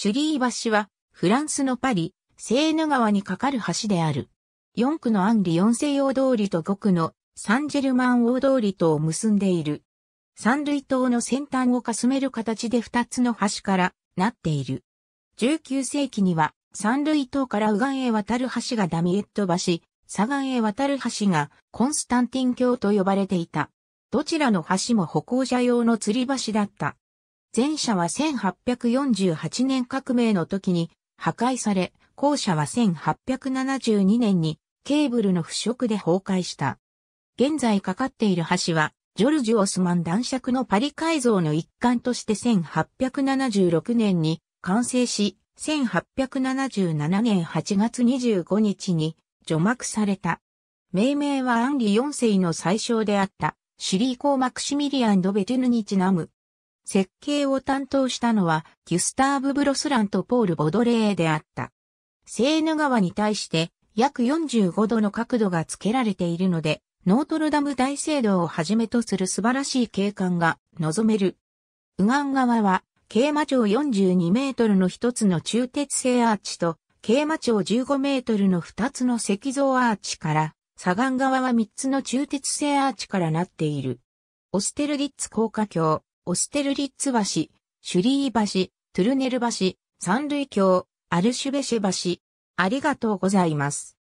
シュリー橋は、フランスのパリ、セーヌ川に架かる橋である。四区のアンリ・ヨン用通りと五区のサンジェルマン大通りとを結んでいる。三類島の先端をかすめる形で二つの橋からなっている。19世紀には三類島から右岸へ渡る橋がダミエット橋、左岸へ渡る橋がコンスタンティン橋と呼ばれていた。どちらの橋も歩行者用の吊り橋だった。前者は1848年革命の時に破壊され、後者は1872年にケーブルの腐食で崩壊した。現在かかっている橋は、ジョルジュ・オスマン男爵のパリ改造の一環として1876年に完成し、1877年8月25日に除幕された。命名はアンリ4世の最小であった、シリーー・マクシミリアン・ド・ベトゥヌにちなむ、設計を担当したのは、ギュスターブ・ブロスランとポール・ボドレーであった。セーヌ川に対して約45度の角度がつけられているので、ノートルダム大聖堂をはじめとする素晴らしい景観が望める。右岸側は、桂馬町42メートルの一つの中鉄製アーチと、桂馬町15メートルの二つの石像アーチから、左岸側は三つの中鉄製アーチからなっている。オステルディッツ高架橋、オステルリッツ橋、シュリー橋、トゥルネル橋、三類橋、アルシュベシェ橋。ありがとうございます。